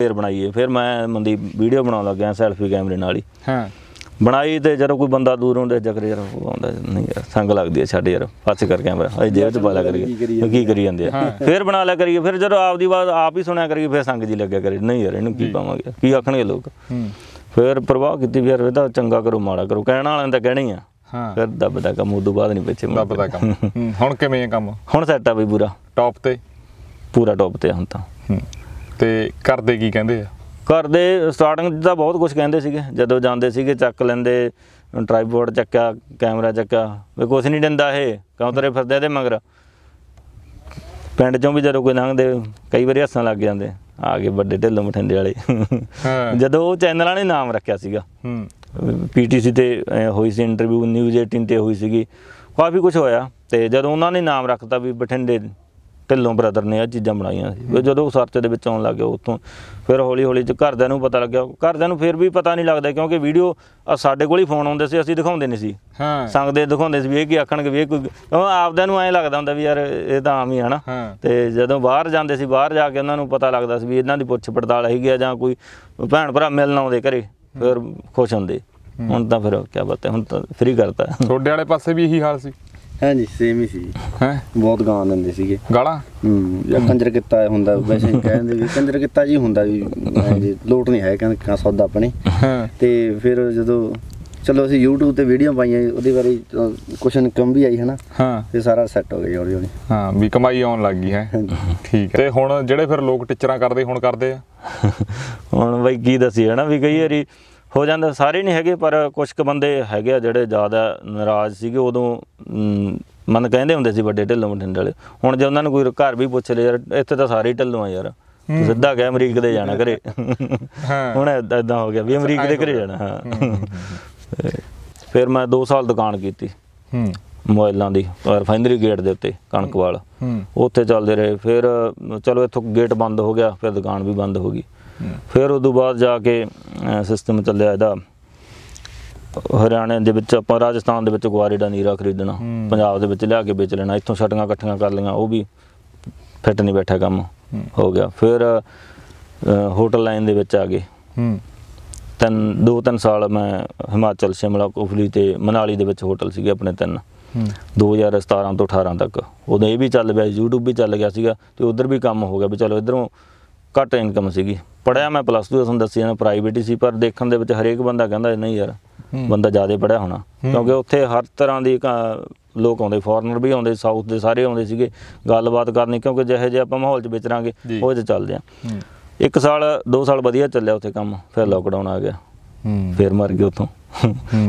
ਫੇਰ ਬਣਾਈਏ ਫਿਰ ਮੈਂ ਮੰਦੀ ਵੀਡੀਓ ਬਣਾਉਣ ਲੱਗਿਆ ਸੈਲਫੀ ਕੈਮਰੇ ਨਾਲ ਹੀ ਹਾਂ ਬਣਾਈ ਤੇ ਜਦੋਂ ਕੋਈ ਬੰਦਾ ਦੂਰ ਹੁੰਦਾ ਜਕਰ ਯਾਰ ਆਉਂਦਾ ਨਹੀਂ ਯਾਰ ਸੰਗ ਲੱਗਦੀ ਹੈ ਛੱਡ ਯਾਰ ਫਸ ਕਰ ਕੈਮਰਾ ਅਸੀਂ ਜੇਬ ਚ ਪਾ ਕਰੀ ਕਰੀਏ ਕੀ ਕਰੀ ਜਾਂਦੇ ਆ ਫਿਰ ਬਣਾ ਲਿਆ ਕਰੀਏ ਫਿਰ ਜਦੋਂ ਆਪਦੀ ਬਾਤ ਆਪ ਹੀ ਸੁਣਿਆ ਕਰੀਏ ਫਿਰ ਸੰਗ ਜੀ ਲੱਗਿਆ ਕਰੀ ਨਹੀਂ ਯਾਰ ਇਹਨੂੰ ਕੀ ਪਾਵਾਂਗੇ ਕੀ ਆਖਣਗੇ ਲੋਕ ਫਿਰ ਪ੍ਰਵਾਹ ਕੀਤੀ ਵੀ ਯਾਰ ਇਹਦਾ ਚੰਗਾ ਕਰੋ ਮਾੜਾ ਕਰੋ ਕਹਿਣ ਵਾਲਿਆਂ ਦਾ ਕਹਿਣੀ ਆ ਹਾਂ ਫਿਰ ਦੱਬਦਾ ਕੰਮ ਉਦੋਂ ਬਾਅਦ ਨਹੀਂ ਪਿੱਛੇ ਦੱਬਦਾ ਕੰਮ ਹੁਣ ਕਿਵੇਂ ਆ ਕੰਮ ਹੁਣ ਸੈਟ ਆ ਬਈ ਪੂਰਾ ਟੌਪ ਤੇ ਪੂਰਾ ਟੌਪ ਤੇ ਹੁਣ ਤਾਂ ਤੇ ਕਰਦੇ ਕੀ ਕਹਿੰਦੇ ਆ ਕਰਦੇ ਸਟਾਰਟਿੰਗ ਤਾਂ ਬਹੁਤ ਕੁਝ ਕਹਿੰਦੇ ਸੀਗੇ ਜਦੋਂ ਜਾਂਦੇ ਸੀਗੇ ਚੱਕ ਲੈਂਦੇ ਟ੍ਰਾਈਪੋਡ ਚੱਕਿਆ ਕੈਮਰਾ ਚੱਕਿਆ ਵੀ ਕੁਝ ਨਹੀਂ ਦਿੰਦਾ ਇਹ ਕੌਂਤਰੇ ਫਿਰਦੇ ਤੇ ਮਗਰ ਪਿੰਡ ਚੋਂ ਵੀ ਜਦੋਂ ਕੋਈ ਲੰਘਦੇ ਕਈ ਵਾਰੀ ਹੱਸਣ ਲੱਗ ਜਾਂਦੇ ਆ ਗਏ ਵੱਡੇ ਢਿੱਲੋਂ ਮਠੰਡੇ ਵਾਲੇ ਜਦੋਂ ਉਹ ਚੈਨਲਾਂ ਨੇ ਨਾਮ ਰੱਖਿਆ ਸੀਗਾ ਪੀਟੀਸੀ ਤੇ ਹੋਈ ਸੀ ਇੰਟਰਵਿਊ ਨਿਊਜ਼ 18 ਤੇ ਹੋਈ ਸੀਗੀ ਕਾਫੀ ਕੁਝ ਹੋਇਆ ਤੇ ਜਦੋਂ ਉਹਨਾਂ ਨੇ ਨਾਮ ਰੱਖਤਾ ਵੀ ਬਠਿੰਡੇ ਢਿੱਲੋਂ ਬ੍ਰਦਰ ਨੇ ਇਹ ਚੀਜ਼ਾਂ ਬਣਾਈਆਂ ਸੀ ਜਦੋਂ ਸਰਚ ਦੇ ਵਿੱਚ ਆਉਣ ਲੱਗਿਆ ਉਤੋਂ ਫਿਰ ਹੌਲੀ ਹੌਲੀ ਜੇ ਘਰਦਿਆਂ ਨੂੰ ਪਤਾ ਲੱਗਿਆ ਘਰਦਿਆਂ ਨੂੰ ਫਿਰ ਵੀ ਪਤਾ ਨਹੀਂ ਲੱਗਦਾ ਕਿਉਂਕਿ ਵੀਡੀਓ ਸਾਡੇ ਕੋਲ ਹੀ ਫੋਨ ਆਉਂਦੇ ਸੀ ਅਸੀਂ ਦਿਖਾਉਂਦੇ ਨਹੀਂ ਸੀ ਹਾਂ ਸੰਗਦੇ ਦਿਖਾਉਂਦੇ ਸੀ ਵੀ ਇਹ ਕੀ ਆਖਣਗੇ ਵੀ ਇਹ ਕੋਈ ਆਪਦਿਆਂ ਨੂੰ ਐਂ ਲੱਗਦਾ ਹੁੰਦਾ ਵੀ ਯਾਰ ਇਹ ਤਾਂ ਆਮ ਹੀ ਹਨਾ ਤੇ ਜਦੋਂ ਬਾਹਰ ਜਾਂਦੇ ਸੀ ਬਾਹਰ ਜਾ ਕੇ ਉਹਨਾਂ ਨੂੰ ਪਤਾ ਲੱਗਦਾ ਸੀ ਵੀ ਇਹਨਾਂ ਦੀ ਪੁੱਛ ਪੜਤਾਲ ਹੈਗੀ ਆ ਜਾਂ ਕੋਈ ਭੈਣ ਭਰਾ ਮਿਲਣ ਆਉਂਦੇ ਘਰੇ ਫਿਰ ਖੁਸ਼ ਹੁੰਦੇ ਹੁਣ ਤਾਂ ਫਿਰ ਕੀ ਬਾਤ ਹੈ ਹੁਣ ਤਾਂ ਫ੍ਰੀ ਕਰਤਾ ਥੋੜੇ ਵਾਲੇ ਪਾਸੇ ਵੀ ਇਹੀ ਹਾਲ ਸੀ ਹਾਂ ਜੀ ਸੇਮ ਹੀ ਸੀ ਹੈ ਬਹੁਤ ਗਾਣ ਦਿੰਦੇ ਸੀਗੇ ਗਾਲਾਂ ਹੂੰ ਜਾਂ ਕੰਜਰ ਕੀਤਾ ਹੁੰਦਾ ਵੈਸੇ ਕਹਿੰਦੇ ਵੀ ਕੰਜਰ ਕੀਤਾ ਜੀ ਹੁੰਦਾ ਵੀ ਜੀ ਲੋਟ ਨਹੀਂ ਹੈ ਕਹਿੰਦੇ ਕਾ ਸੌਦਾ ਆਪਣੇ ਤੇ ਫਿਰ ਜਦੋਂ ਚਲੋ ਅਸੀਂ YouTube ਤੇ ਵੀਡੀਓ ਪਾਈਆਂ ਉਹਦੇ ਬਾਰੇ ਕੁਐਸਚਨ ਕਮ ਵੀ ਆਈ ਹਨਾ ਹਾਂ ਤੇ ਸਾਰਾ ਸੈੱਟ ਹੋ ਗਿਆ ਜੋੜੀ ਜੋੜੀ ਹਾਂ ਵੀ ਕਮਾਈ ਆਉਣ ਲੱਗ ਗਈ ਹੈ ਠੀਕ ਹੈ ਤੇ ਹੁਣ ਜਿਹੜੇ ਫਿਰ ਲੋਕ ਟਿਚਰਾਂ ਕਰਦੇ ਹੁਣ ਕਰਦੇ ਆ ਹੁਣ ਬਈ ਕੀ ਦਸੀ ਹਨਾ ਵੀ ਕਈ ਵਾਰੀ ਹੋ ਜਾਂਦਾ ਸਾਰੇ ਨਹੀਂ ਹੈਗੇ ਪਰ ਕੁਝ ਕੁ ਬੰਦੇ ਹੈਗੇ ਆ ਜਿਹੜੇ ਜ਼ਿਆਦਾ ਨਾਰਾਜ਼ ਸੀਗੇ ਉਦੋਂ ਮਨ ਕਹਿੰਦੇ ਹੁੰਦੇ ਸੀ ਵੱਡੇ ਢਿੱਲੋਂ ਬਠਿੰਡੇ ਵਾਲੇ ਹੁਣ ਜੇ ਉਹਨਾਂ ਨੂੰ ਕੋਈ ਘਰ ਵੀ ਪੁੱਛ ਲੈ ਯਾਰ ਇੱਥੇ ਤਾਂ ਸਾਰੇ ਢਿੱਲੋਂ ਆ ਯਾਰ ਸਿੱਧਾ ਗਿਆ ਅਮਰੀਕ ਦੇ ਜਾਣਾ ਘਰੇ ਹੁਣ ਇਦਾਂ ਹੋ ਗਿਆ ਵੀ ਅਮਰੀਕ ਦੇ ਘਰੇ ਜਾਣਾ ਹਾਂ ਫਿਰ ਮੈਂ 2 ਸਾਲ ਦੁਕਾਨ ਕੀਤੀ ਹੂੰ ਮੋਬਾਈਲਾਂ ਦੀ ਰਿਫਾਈਨਰੀ ਗੇਟ ਦੇ ਉੱਤੇ ਕਣਕਵਾਲ ਉੱਥੇ ਚੱਲਦੇ ਰਹੇ ਫਿਰ ਚਲੋ ਇੱਥੋਂ ਗੇਟ ਬੰਦ ਹੋ ਗਿਆ ਫਿਰ ਦੁਕਾਨ ਵੀ ਬੰਦ ਹੋ ਗਈ ਫਿਰ ਉਸ ਤੋਂ ਬਾਅਦ ਜਾ ਕੇ ਸਿਸਟਮ ਚੱਲਿਆ ਇਹਦਾ ਹਰਿਆਣੇ ਦੇ ਵਿੱਚ ਆਪਾਂ ਰਾਜਸਥਾਨ ਦੇ ਵਿੱਚ ਗੁਆਰੇ ਦਾ ਨੀਰਾ ਖਰੀਦਣਾ ਪੰਜਾਬ ਦੇ ਵਿੱਚ ਲਿਆ ਕੇ ਵੇਚ ਲੈਣਾ ਇੱਥੋਂ ਛਟੀਆਂ ਇਕੱਠੀਆਂ ਕਰ ਲਈਆਂ ਉਹ ਵੀ ਫਿੱਟ ਨਹੀਂ ਬੈਠਾ ਕੰਮ ਹੋ ਗਿਆ ਫਿਰ ਹੋਟਲ ਲਾਈਨ ਦੇ ਵਿੱਚ ਆ ਗਏ ਤਿੰਨ ਦੋ ਤਿੰਨ ਸਾਲ ਮੈਂ ਹਿਮਾਚਲ ਸ਼ਿਮਲਾ ਕੁਫਲੀ ਤੇ ਮਨਾਲੀ ਦੇ ਵਿੱਚ ਹੋਟਲ ਸੀਗੇ ਆਪਣੇ ਤਿੰਨ 2017 ਤੋਂ 18 ਤੱਕ ਉਦੋਂ ਇਹ ਵੀ ਚੱਲ ਪਿਆ YouTube ਵੀ ਚੱਲ ਗਿਆ ਸੀਗਾ ਤੇ ਉਧਰ ਵੀ ਕੰਮ ਹੋ ਗਿਆ ਵੀ ਚਲੋ ਇਧਰੋਂ ਘੱਟ ਇਨਕਮ ਸੀਗੀ ਪੜਿਆ ਮੈਂ ਪਲੱਸ 2 ਤੁਹਾਨੂੰ ਦੱਸਿਆ ਨਾ ਪ੍ਰਾਈਵੇਟ ਹੀ ਸੀ ਪਰ ਦੇਖਣ ਦੇ ਵਿੱਚ ਹਰੇਕ ਬੰਦਾ ਕਹਿੰਦਾ ਨਹੀਂ ਯਾਰ ਬੰਦਾ ਜ਼ਿਆਦਾ ਪੜਿਆ ਹੋਣਾ ਕਿਉਂਕਿ ਉੱਥੇ ਹਰ ਤਰ੍ਹਾਂ ਦੀ ਲੋਕ ਆਉਂਦੇ ਫੋਰਨਰ ਵੀ ਆਉਂਦੇ ਸਾਊਥ ਦੇ ਸਾਰੇ ਆਉਂਦੇ ਸੀਗੇ ਗੱਲਬਾਤ ਕਰਨੀ ਕਿਉਂਕਿ ਜਿਹੇ ਜੇ ਆਪਾਂ ਮਾਹੌਲ 'ਚ ਵਿਚਰਾਂਗੇ ਉਹ ਚੱਲਦੇ ਆ ਇੱਕ ਸਾਲ ਦੋ ਸਾਲ ਵਧੀਆ ਚੱਲਿਆ ਉੱਥੇ ਕੰਮ ਫਿਰ ਲੋਕਡਾਊਨ ਆ ਗਿਆ ਫੇਰ ਮਰ ਗਏ ਉਤੋਂ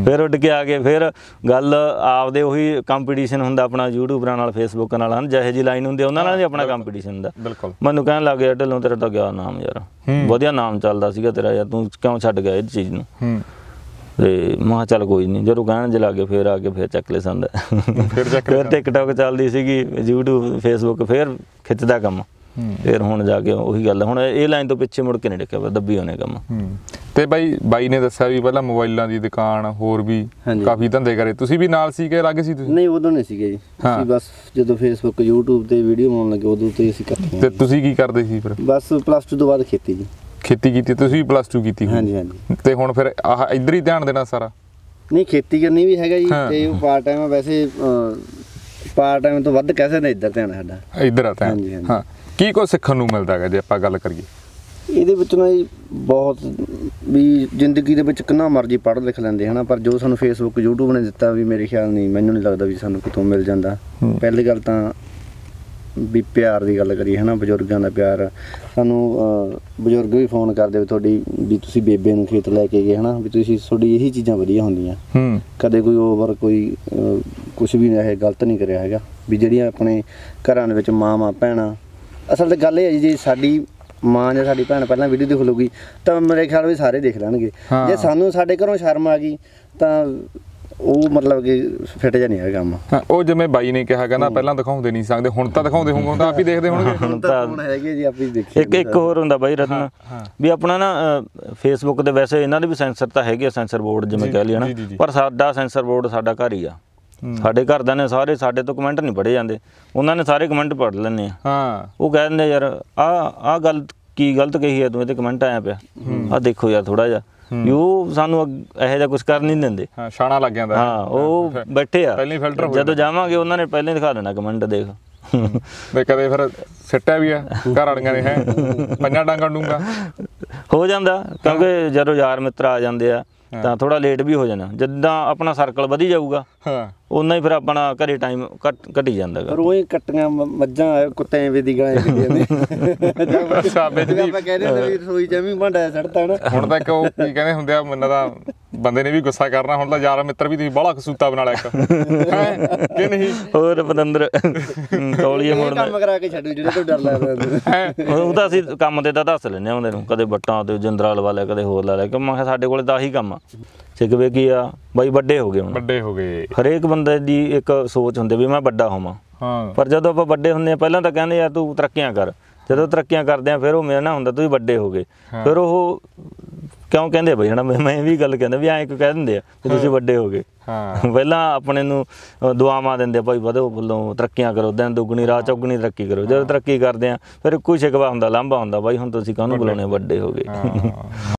ਫੇਰ ਉੱਡ ਕੇ ਆ ਗਏ ਫੇਰ ਗੱਲ ਆਪਦੇ ਉਹੀ ਕੰਪੀਟੀਸ਼ਨ ਹੁੰਦਾ ਆਪਣਾ ਯੂਟਿਊਬਰਾਂ ਨਾਲ ਫੇਸਬੁੱਕ ਨਾਲ ਹਨ ਜਿਹੇ ਜੀ ਲਾਈਨ ਹੁੰਦੀ ਉਹਨਾਂ ਨਾਲ ਹੀ ਆਪਣਾ ਕੰਪੀਟੀਸ਼ਨ ਹੁੰਦਾ ਮੈਨੂੰ ਕਹਿਣ ਲੱਗ ਗਿਆ ਤੇਰਾ ਤਾਂ ਗਿਆ ਨਾਮ ਯਾਰ ਵਧੀਆ ਨਾਮ ਚੱਲਦਾ ਸੀਗਾ ਤੇਰਾ ਯਾਰ ਤੂੰ ਕਿਉਂ ਛੱਡ ਗਿਆ ਇਹ ਚੀਜ਼ ਨੂੰ ਤੇ ਮਾ ਚੱਲ ਕੋਈ ਨਹੀਂ ਜਦੋਂ ਗਾਣ ਜਲਾ ਲੱਗੇ ਫੇਰ ਆ ਕੇ ਫੇਰ ਚੱਕ ਲੈ ਸੰਦਾ ਫੇਰ ਚੱਕ ਫੇਰ ਟਿਕਟੌਕ ਚੱਲਦੀ ਸੀਗੀ YouTube Facebook ਫੇਰ ਖਿੱਚਦਾ ਕੰਮ ਫਿਰ ਹੁਣ ਜਾ ਕੇ ਉਹੀ ਗੱਲ ਹੁਣ ਇਹ ਲਾਈਨ ਤੋਂ ਪਿੱਛੇ ਮੁੜ ਕੇ ਨਹੀਂ ਡਿੱਕਿਆ ਦੱਬੀ ਹੋਣੇ ਕੰਮ ਤੇ ਬਾਈ ਬਾਈ ਨੇ ਦੱਸਿਆ ਵੀ ਪਹਿਲਾਂ ਮੋਬਾਈਲਾਂ ਦੀ ਦੁਕਾਨ ਹੋਰ ਵੀ ਕਾਫੀ ਧੰਦੇ ਕਰੇ ਤੁਸੀਂ ਵੀ ਨਾਲ ਸੀ ਕਿ ਲੱਗੇ ਸੀ ਤੁਸੀਂ ਨਹੀਂ ਉਦੋਂ ਨਹੀਂ ਸੀਗੇ ਜੀ ਅਸੀਂ ਬਸ ਜਦੋਂ ਫੇਸਬੁੱਕ YouTube ਤੇ ਵੀਡੀਓ ਬਣਾਉਣ ਲੱਗੇ ਉਦੋਂ ਤੇ ਅਸੀਂ ਕਰਦੇ ਤੇ ਤੁਸੀਂ ਕੀ ਕਰਦੇ ਸੀ ਫਿਰ ਬਸ ਪਲੱਸ 2 ਤੋਂ ਬਾਅਦ ਖੇਤੀ ਜੀ ਖੇਤੀ ਕੀਤੀ ਤੁਸੀਂ ਵੀ ਪਲੱਸ 2 ਕੀਤੀ ਹਾਂਜੀ ਹਾਂਜੀ ਤੇ ਹੁਣ ਫਿਰ ਆਹ ਇਧਰ ਹੀ ਧਿਆਨ ਦੇਣਾ ਸਾਰਾ ਨਹੀਂ ਖੇਤੀ ਕਰਨੀ ਵੀ ਹੈਗਾ ਜੀ ਤੇ ਉਹ ਪਾਰਟ ਟਾਈਮ ਵੈਸੇ ਪਾਰਟ ਟਾਈਮ ਤੋਂ ਵੱਧ ਕਹਿ ਸਕਦੇ ਇੱਧਰ ਧਿਆਨ ਸਾਡਾ ਇੱਧਰ ਆ ਤਾਂ ਹਾਂ ਕੀ ਕੁਝ ਸਿੱਖਣ ਨੂੰ ਮਿਲਦਾ ਹੈ ਜੇ ਆਪਾਂ ਗੱਲ ਕਰੀਏ ਇਹਦੇ ਵਿੱਚ ਨਾ ਬਹੁਤ ਵੀ ਜ਼ਿੰਦਗੀ ਦੇ ਵਿੱਚ ਕਿੰਨਾ ਮਰਜ਼ੀ ਪੜ੍ਹ ਲਿਖ ਲੈਂਦੇ ਹਨਾ ਪਰ ਜੋ ਸਾਨੂੰ ਫੇਸਬੁੱਕ YouTube ਨੇ ਦਿੱਤਾ ਵੀ ਮੇਰੇ ਖਿਆਲ ਨਹੀਂ ਮੈਨੂੰ ਨਹੀਂ ਲੱਗਦਾ ਵੀ ਸਾਨੂੰ ਕਿਤੋਂ ਮਿਲ ਜਾਂਦਾ ਪਹਿਲੀ ਗੱਲ ਤਾਂ ਵੀ ਪਿਆਰ ਦੀ ਗੱਲ ਕਰੀ ਹੈ ਨਾ ਬਜ਼ੁਰਗਾਂ ਦਾ ਪਿਆਰ ਸਾਨੂੰ ਬਜ਼ੁਰਗ ਵੀ ਫੋਨ ਕਰਦੇ ਵੀ ਤੁਹਾਡੀ ਵੀ ਤੁਸੀਂ ਬੇਬੇ ਨੂੰ ਖੇਤ ਲੈ ਕੇ ਗਏ ਹਨਾ ਵੀ ਤੁਸੀਂ ਤੁਹਾਡੀ ਇਹੀ ਚੀਜ਼ਾਂ ਵਧੀਆ ਹੁੰਦੀਆਂ ਕਦੇ ਕੋਈ ਓਵਰ ਕੋਈ ਕੁਝ ਵੀ ਇਹ ਗਲਤ ਨਹੀਂ ਕਰਿਆ ਹੈਗਾ ਵੀ ਜਿਹੜੀਆਂ ਆਪਣੇ ਘਰਾਂ ਦੇ ਵਿੱਚ ਮਾਂ ਭੈਣਾਂ ਅਸਲ ਤੇ ਗੱਲ ਇਹ ਹੈ ਜੀ ਸਾਡੀ ਮਾਂ ਜਾਂ ਸਾਡੀ ਭੈਣ ਪਹਿਲਾਂ ਵੀਡੀਓ ਦੇਖ ਲੂਗੀ ਤਾਂ ਮੇਰੇ ਖਿਆਲ ਵਿੱਚ ਸਾਰੇ ਦੇਖ ਲੈਣਗੇ ਜੇ ਸਾਨੂੰ ਸਾਡੇ ਘਰੋਂ ਸ਼ਰਮ ਆ ਗਈ ਤਾਂ ਉਹ ਮਤਲਬ ਕਿ ਫਿੱਟ ਜਾਂ ਨਹੀਂ ਹੈ ਕੰਮ ਉਹ ਜਿਵੇਂ ਬਾਈ ਨੇ ਕਿਹਾ ਕਹਿੰਦਾ ਪਹਿਲਾਂ ਦਿਖਾਉਂਦੇ ਨਹੀਂ ਸਕਦੇ ਹੁਣ ਤਾਂ ਦਿਖਾਉਂਦੇ ਹੋਗੇ ਤਾਂ ਆਪ ਹੀ ਦੇਖਦੇ ਹੋਣਗੇ ਹੁਣ ਤਾਂ ਹੁਣ ਹੈਗੇ ਜੀ ਆਪ ਹੀ ਦੇਖੀ ਇੱਕ ਇੱਕ ਹੋਰ ਹੁੰਦਾ ਬਾਈ ਰਤਨ ਵੀ ਆਪਣਾ ਨਾ ਫੇਸਬੁੱਕ ਦੇ ਵੈਸੇ ਇਹਨਾਂ ਦੇ ਵੀ ਸੈਂਸਰ ਤਾਂ ਹੈਗੇ ਸੈਂਸਰ ਬੋਰਡ ਜਿਵੇਂ ਕਹਿ ਲਿਆ ਨਾ ਪਰ ਸਾਡਾ ਸੈਂਸਰ ਬੋਰਡ ਸਾਡਾ ਘਰ ਹੀ ਆ ਸਾਡੇ ਘਰਦਿਆਂ ਨੇ ਸਾਰੇ ਸਾਡੇ ਤੋਂ ਕਮੈਂਟ ਨਹੀਂ ਪੜੇ ਜਾਂਦੇ ਉਹਨਾਂ ਨੇ ਸਾਰੇ ਕਮੈਂਟ ਪੜ ਲੈਣੇ ਆ ਹਾਂ ਉਹ ਕਹਿੰਦੇ ਯਾਰ ਆ ਆ ਗੱਲ ਕੀ ਗਲਤ ਕਹੀ ਹੈ ਤੂੰ ਇਹਦੇ ਕਮੈਂਟ ਆਇਆ ਪਿਆ ਆ ਦੇਖੋ ਯਾਰ ਥੋੜਾ ਜਿਹਾ ਯੂ ਸਾਨੂੰ ਇਹੋ ਜਿਹਾ ਕੁਝ ਕਰ ਨਹੀਂ ਦਿੰਦੇ ਹਾਂ ਛਾਣਾ ਲੱਗ ਜਾਂਦਾ ਹਾਂ ਉਹ ਬੈਠੇ ਆ ਪਹਿਲੀ ਫਿਲਟਰ ਜਦੋਂ ਜਾਵਾਂਗੇ ਉਹਨਾਂ ਨੇ ਪਹਿਲਾਂ ਦਿਖਾ ਦੇਣਾ ਕਮੈਂਟ ਦੇਖ ਵੇ ਕਦੇ ਫਿਰ ਸਿੱਟਿਆ ਵੀ ਆ ਘਰ ਆੜੀਆਂ ਨੇ ਹੈ ਪੰਜਾਂ ਡਾਂਗਾ ਡੂੰਗਾ ਹੋ ਜਾਂਦਾ ਕਿਉਂਕਿ ਜਦੋਂ ਯਾਰ ਮਿੱਤਰ ਆ ਜਾਂਦੇ ਆ ਤਾਂ ਥੋੜਾ ਲੇਟ ਵੀ ਹੋ ਜਾਣਾ ਜਿੱਦਾਂ ਆਪਣਾ ਸਰਕਲ ਵਧੀ ਜਾਊਗਾ ਹਾਂ ਉਨਾ ਹੀ ਫਿਰ ਆਪਣਾ ਘਰੇ ਟਾਈਮ ਕੱਟ ਘਟੀ ਜਾਂਦਾ ਪਰ ਹੈਗਾ ਉਹੀ ਕੱਟੀਆਂ ਮੱਝਾਂ ਕੁੱਤੇ ਐਵੇਂ ਦੀ ਗਾਂ ਜਾਂਦੇ ਨੇ ਸਾਬੇ ਦੀ ਆਪਾਂ ਕਹਿੰਦੇ ਨੇ ਵੀ ਰਸੋਈ ਜਮੀ ਭਾਂਡਾ ਸੜਦਾ ਨਾ ਹੁਣ ਤਾਂ ਉਹ ਕੀ ਕਹਿੰਦੇ ਹੁੰਦੇ ਆ ਮੈਨੂੰ ਦਾ ਬੰਦੇ ਨੇ ਵੀ ਗੁੱਸਾ ਕਰਨਾ ਹੁਣ ਤਾਂ ਯਾਰ ਮਿੱਤਰ ਵੀ ਤੁਸੀਂ ਬਾਹਲਾ ਖਸੂਤਾ ਬਣਾ ਲਿਆ ਇੱਕ ਕਿ ਨਹੀਂ ਹੋਰ ਬਦੰਦਰ ਤੌਲੀਏ ਮੋੜ ਮੋੜਨਾ ਕੰਮ ਕਰਾ ਕੇ ਛੱਡੂ ਜਿਹੜੇ ਤੋਂ ਡਰ ਲੱਗਦਾ ਹੈ ਉਹ ਤਾਂ ਅਸੀਂ ਕੰਮ ਦੇ ਤਾਂ ਦੱਸ ਲੈਨੇ ਆ ਉਹਨਾਂ ਨੂੰ ਕਦੇ ਬੱਟਾਂ ਤੇ ਜਿੰਦਰਾ ਵਾਲੇ ਕਦੇ ਹੋਰ ਲਾ ਲਿਆ ਕਿ ਮੈਂ ਸਾਡੇ ਕੋਲੇ ਤਾਂ ਆਹੀ ਕੰਮ ਆ ਸਿਕਵੇ ਕੀ ਆ ਬਾਈ ਵੱਡੇ ਹੋ ਗਏ ਹੁਣ ਵੱਡੇ ਹੋ ਗਏ ਹਰੇਕ ਬੰਦੇ ਦੀ ਇੱਕ ਸੋਚ ਹੁੰਦੀ ਵੀ ਮੈਂ ਵੱਡਾ ਹੋਵਾਂ ਹਾਂ ਪਰ ਜਦੋਂ ਆਪਾਂ ਵੱਡੇ ਹੁੰਦੇ ਆ ਪਹਿਲਾਂ ਤਾਂ ਕਹਿੰਦੇ ਆ ਤੂੰ ਤਰੱਕੀਆਂ ਕਰ ਜਦੋਂ ਤਰੱਕੀਆਂ ਕਰਦੇ ਆ ਫਿਰ ਉਹ ਮੇਰਾ ਨਾ ਹੁੰਦਾ ਤੂੰ ਵੱਡੇ ਹੋ ਗਏ ਫਿਰ ਉਹ ਕਿਉਂ ਕਹਿੰਦੇ ਬਈ ਜਣਾ ਮੈਂ ਵੀ ਗੱਲ ਕਹਿੰਦਾ ਵੀ ਐਂ ਕਿਉਂ ਕਹਿ ਦਿੰਦੇ ਆ ਕਿ ਤੁਸੀਂ ਵੱਡੇ ਹੋ ਗਏ ਹਾਂ ਪਹਿਲਾਂ ਆਪਣੇ ਨੂੰ ਦੁਆਵਾਂ ਦਿੰਦੇ ਭਾਈ ਵਧੋ ਬੁੱਲੋ ਤਰੱਕੀਆਂ ਕਰੋ ਦਿਨ ਦੁੱਗਣੀ ਰਾਤ ਚੌਗਣੀ ਤਰੱਕੀ ਕਰੋ ਜਦੋਂ ਤਰੱਕੀ ਕਰਦੇ ਆ ਫਿਰ ਕੋਈ ਸ਼ਿਕਵਾ ਹੁੰਦਾ ਲਾਂਭਾ ਹੁੰਦਾ ਬਾਈ ਹੁਣ ਤੁਸੀਂ ਕਾਹਨੂੰ ਬੁਲਾਉਣੇ ਵੱਡੇ ਹੋ ਗਏ